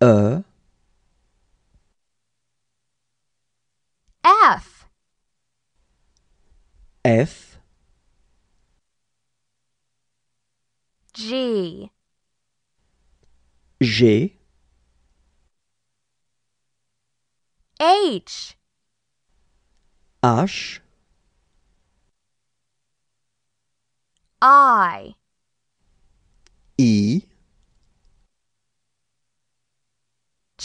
A F F G G H H I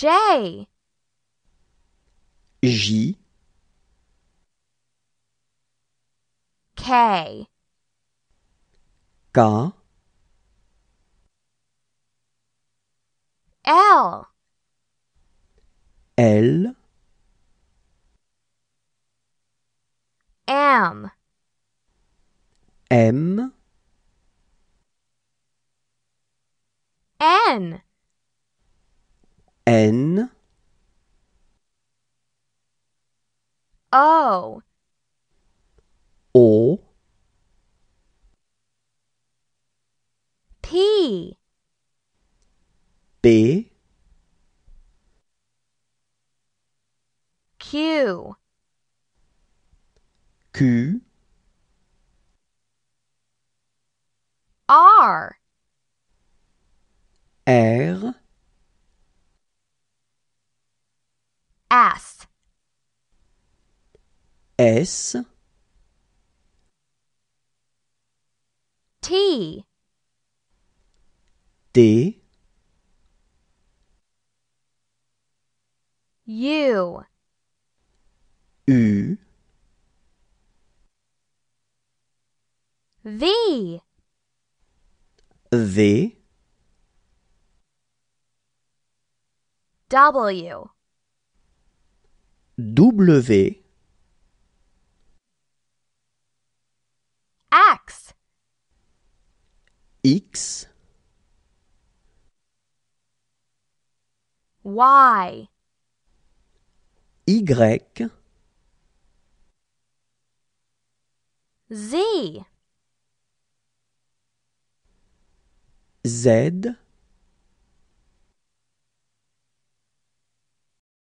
J. J. K. K. L. L. M. M. N. N O O P B Q Q R R class. S T D U U V V W W X, X Y Y Z Z